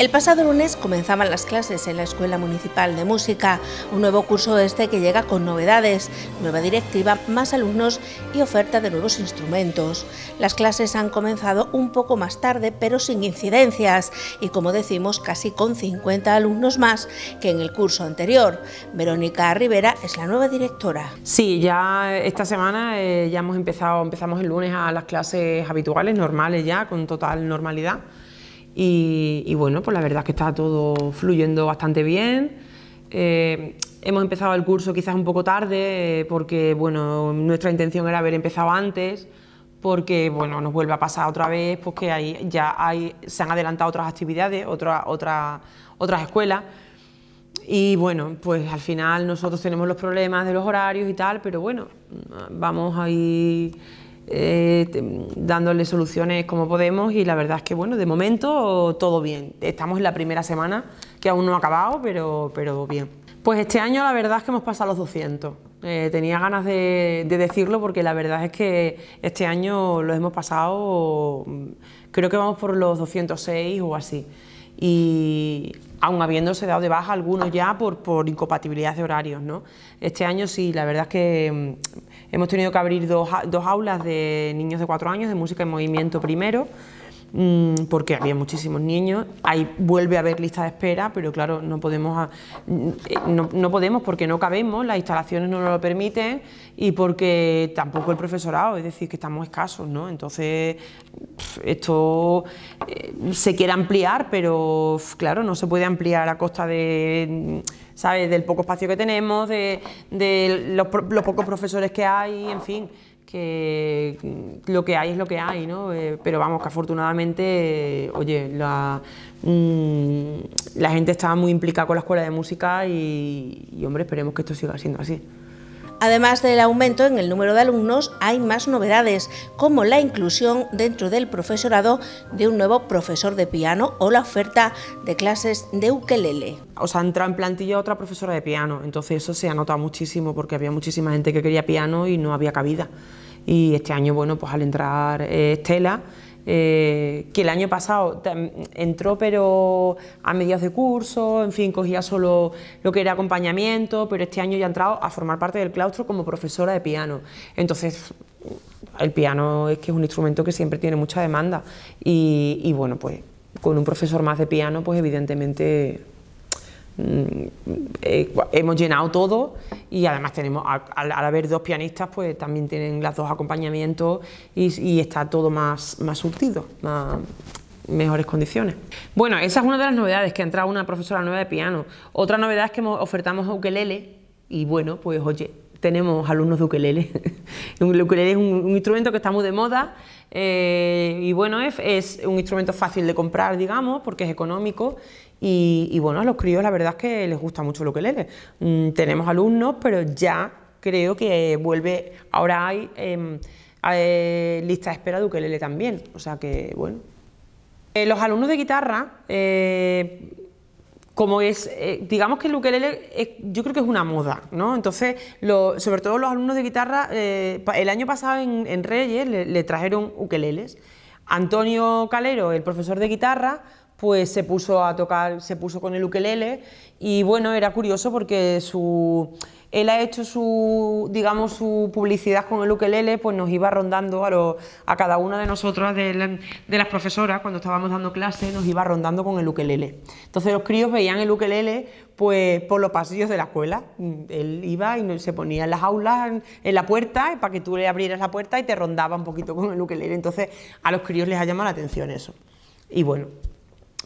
El pasado lunes comenzaban las clases en la Escuela Municipal de Música, un nuevo curso este que llega con novedades, nueva directiva, más alumnos y oferta de nuevos instrumentos. Las clases han comenzado un poco más tarde, pero sin incidencias, y como decimos, casi con 50 alumnos más que en el curso anterior. Verónica Rivera es la nueva directora. Sí, ya esta semana eh, ya hemos empezado, empezamos el lunes a las clases habituales, normales ya, con total normalidad. Y, bueno, pues la verdad es que está todo fluyendo bastante bien. Eh, hemos empezado el curso quizás un poco tarde, eh, porque bueno, nuestra intención era haber empezado antes, porque bueno, nos vuelve a pasar otra vez, porque pues ahí ya hay, se han adelantado otras actividades, otras escuelas. Y bueno, pues al final nosotros tenemos los problemas de los horarios y tal, pero bueno, vamos a ir eh, dándole soluciones como podemos y la verdad es que bueno, de momento todo bien. Estamos en la primera semana que aún no ha acabado, pero, pero bien. Pues este año la verdad es que hemos pasado los 200. Eh, tenía ganas de, de, decirlo porque la verdad es que este año lo hemos pasado, mm, creo que vamos por los 206 o así y aun habiéndose dado de baja algunos ya por, incompatibilidad de horarios. ¿no? Este año sí, la verdad es que mm, hemos tenido que abrir dos, dos aulas de niños de cuatro años, de música en movimiento primero, Mm, porque había muchísimos niños, ahí vuelve a haber lista de espera, pero claro, no podemos, mm, no, podemos porque no cabemos, las instalaciones no nos lo permiten y porque tampoco el profesorado, es decir, que estamos escasos, ¿no? Entonces, esto eh, se quiere ampliar, pero claro, no se puede ampliar a costa de... ¿sabes? Del poco espacio que tenemos, de, los pocos profesores que hay, en fin que lo que hay es lo que hay, ¿no? Eh, pero vamos, que afortunadamente, oye, la, mm, gente estaba muy implicada con la escuela de música y, hombre, esperemos que esto siga siendo así. Además del aumento en el número de alumnos, hay más novedades, como la inclusión dentro del profesorado de un nuevo profesor de piano o la oferta de clases de ukelele. O sea, entra en plantilla otra profesora de piano, entonces eso se anota muchísimo porque había muchísima gente que quería piano y no había cabida. Y este año, bueno, pues al entrar eh, Estela, eh, que el año pasado entró pero a medias de curso, en fin, cogía solo lo que era acompañamiento, pero este año ya ha entrado a formar parte del claustro como profesora de piano. Entonces, el piano es que es un instrumento que siempre tiene mucha demanda y, y bueno, pues con un profesor más de piano, pues evidentemente Mm, eh, hemos llenado todo y además tenemos, al, haber dos pianistas, pues también tienen las dos acompañamientos y, está todo más, surtido, más, mejores condiciones. Bueno, esa es una de las novedades, que ha entrado una profesora nueva de piano. Otra novedad es que ofertamos ukelele y bueno, pues oye, tenemos alumnos de ukelele. el ukelele es un, instrumento que está muy de moda eh, y bueno, es, un instrumento fácil de comprar, digamos, porque es económico y, bueno, a los críos la verdad es que les gusta mucho el ukelele. Mm, tenemos alumnos, pero ya creo que vuelve, ahora hay em, eh, lista de espera de ukelele también, o sea que bueno. Eh, los alumnos de guitarra, como es, eh, digamos que el ukelele yo creo que es una moda, ¿no? Entonces, sobre todo los alumnos de guitarra, eh, el año pasado en, Reyes le, le, trajeron ukeleles. Antonio Calero, el profesor de guitarra, pues se puso a tocar, se puso con el ukelele y bueno, era curioso porque su, él ha hecho su, digamos, su publicidad con el ukelele, pues nos iba rondando a, a cada una de nosotras, de, las profesoras, cuando estábamos dando clase, nos iba rondando con el ukelele. Entonces los críos veían el ukelele pues, por los pasillos de la escuela. Él iba y se ponía en las aulas, en la puerta, eh, para que tú le abrieras la puerta y te rondaba un poquito con el ukelele. Entonces a los críos les ha llamado la atención eso. Y bueno,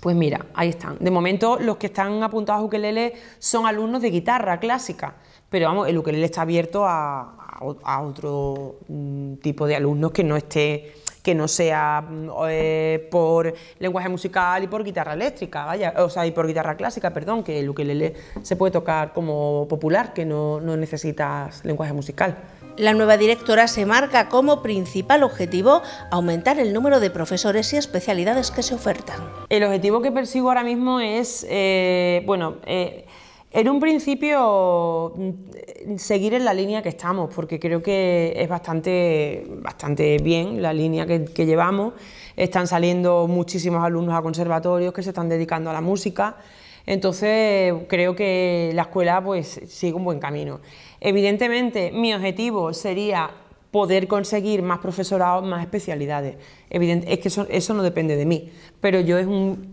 pues mira, ahí están. De momento los que están apuntados a ukelele son alumnos de guitarra clásica, pero vamos, el ukelele está abierto a, otro mm, tipo de alumnos que no esté que no sea mm, eh, por lenguaje musical y por guitarra eléctrica, o sea, y por guitarra clásica, perdón, que el ukelele se puede tocar como popular, que no, no necesitas lenguaje musical. La nueva directora se marca como principal objetivo aumentar el número de profesores y especialidades que se ofertan. El objetivo que persigo ahora mismo es, eh, bueno, eh, en un principio mm, seguir en la línea que estamos, porque creo que es bastante, bastante bien la línea que, que llevamos. Están saliendo muchísimos alumnos a conservatorios que se están dedicando a la música. Entonces creo que la escuela pues sigue un buen camino. Evidentemente, mi objetivo sería poder conseguir más profesorados, más especialidades. Evidente, es que eso, no depende de mí, pero yo es un,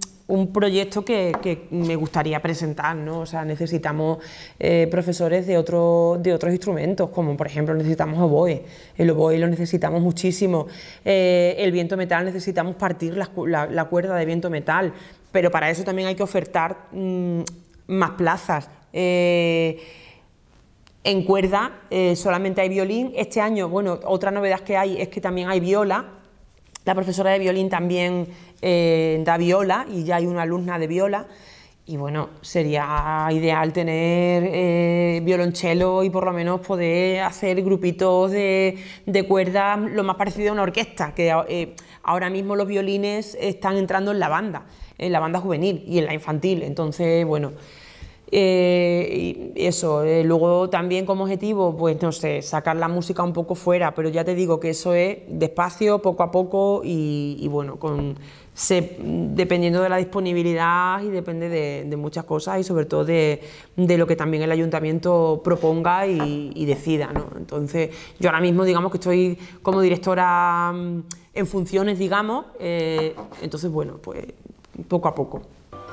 proyecto que, me gustaría presentar, ¿no? O sea, necesitamos eh, profesores de, otro, de otros instrumentos, como por ejemplo necesitamos oboe, el oboe lo necesitamos muchísimo, eh, el viento metal necesitamos partir la, cuerda de viento metal, pero para eso también hay que ofertar mm, más plazas. Eh, en cuerda eh, solamente hay violín. Este año, bueno, otra novedad que hay es que también hay viola. La profesora de violín también eh, da viola y ya hay una alumna de viola. Y bueno, sería ideal tener eh, violonchelo y por lo menos poder hacer grupitos de, de cuerdas mm, lo más parecido a una orquesta, que ahora mismo los violines están entrando en la banda, en la banda juvenil y en la infantil. Entonces, bueno, eh, y eso, eh, luego también como objetivo, pues no sé, sacar la música un poco fuera, pero ya te digo que eso es despacio, poco a poco y, bueno, con, dependiendo de la disponibilidad y depende de, muchas cosas y sobre todo de, lo que también el ayuntamiento proponga y, decida. Entonces, yo ahora mismo digamos que estoy como directora mm, en funciones, digamos, eh, entonces bueno, pues poco a poco.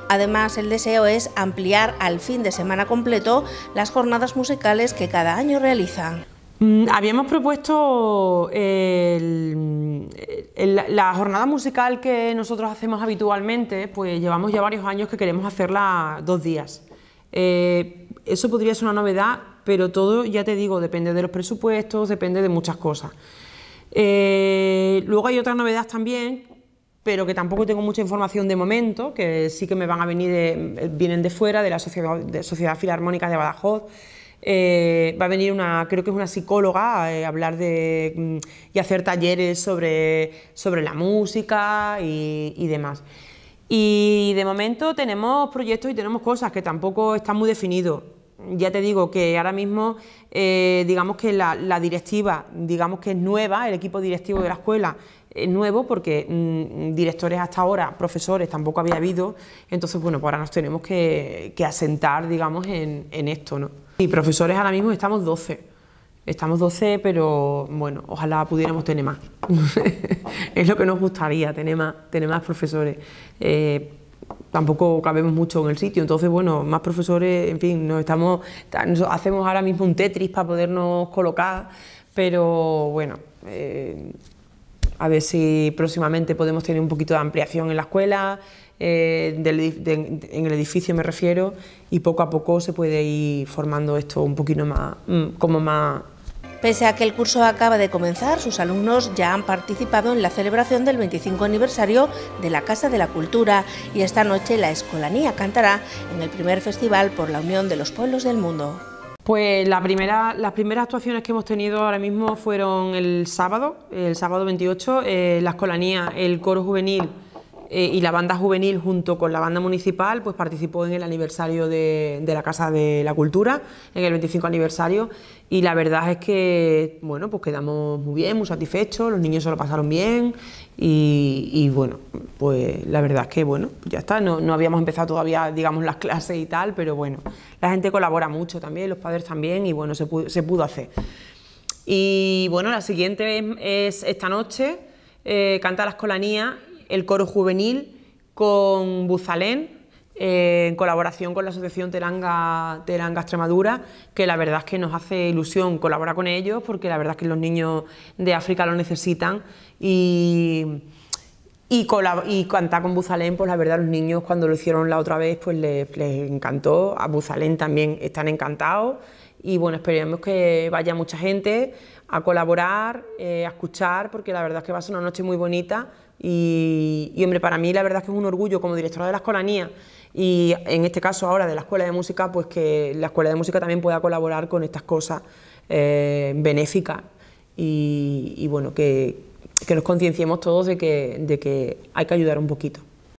Además, el deseo es ampliar al fin de semana completo las jornadas musicales que cada año realizan. Mm, habíamos propuesto la jornada musical que nosotros hacemos habitualmente, pues llevamos ya varios años que queremos hacerla dos días. Eh, eso podría ser una novedad, pero todo, ya te digo, depende de los presupuestos, depende de muchas cosas. Eh, luego hay otras novedades también pero que tampoco tengo mucha información de momento, que sí que me van a venir, de, vienen de fuera, de la Sociedad, Filarmónica de Badajoz. Eh, va a venir una, creo que es una psicóloga, eh, a hablar de, mm, y hacer talleres sobre, sobre la música y, demás. Y de momento tenemos proyectos y tenemos cosas que tampoco están muy definidos ya te digo que ahora mismo, eh, digamos que la, directiva, digamos que es nueva, el equipo directivo de la escuela eh, nuevo porque mm, directores hasta ahora, profesores, tampoco había habido, entonces bueno, pues ahora nos tenemos que, asentar, digamos, en, esto, ¿no? Y profesores ahora mismo estamos 12, estamos 12, pero bueno, ojalá pudiéramos tener más, es lo que nos gustaría, tener más, tener más profesores. Eh, tampoco cabemos mucho en el sitio. Entonces, bueno, más profesores, en fin, nos estamos hacemos ahora mismo un Tetris para podernos colocar, pero bueno, eh, a ver si próximamente podemos tener un poquito de ampliación en la escuela, eh, en el edificio me refiero, y poco a poco se puede ir formando esto un poquito más, mm, como más... Pese a que el curso acaba de comenzar, sus alumnos ya han participado en la celebración del 25 aniversario de la Casa de la Cultura y esta noche la Escolanía cantará en el primer festival por la Unión de los Pueblos del Mundo. Pues las primeras actuaciones que hemos tenido ahora mismo fueron el sábado, el sábado 28, las eh, la Escolanía, el coro juvenil eh, y la banda juvenil junto con la banda municipal pues participó en el aniversario de, la Casa de la Cultura, en el 25 aniversario y la verdad es que bueno pues quedamos muy bien, muy satisfechos, los niños se lo pasaron bien y, bueno pues la verdad es que bueno pues ya está, no, habíamos empezado todavía digamos las clases y tal pero bueno la gente colabora mucho también, los padres también y bueno se pudo, hacer. Y bueno, la siguiente es, esta noche, eh, Canta la Escolanía el coro juvenil con Buzalén, eh, en colaboración con la Asociación Teranga, Teranga Extremadura, que la verdad es que nos hace ilusión colaborar con ellos, porque la verdad es que los niños de África lo necesitan y... Y, con Buzalén, pues la verdad los niños cuando lo hicieron la otra vez, pues les, les encantó, a Buzalén también están encantados y bueno, esperemos que vaya mucha gente, a colaborar, eh, a escuchar, porque la verdad es que va a ser una noche muy bonita y, hombre, para mí la verdad es que es un orgullo como directora de la escolanía y en este caso ahora de la Escuela de Música, pues que la Escuela de Música también pueda colaborar con estas cosas eh, benéficas y, bueno, que, nos concienciemos todos de que hay que ayudar un poquito.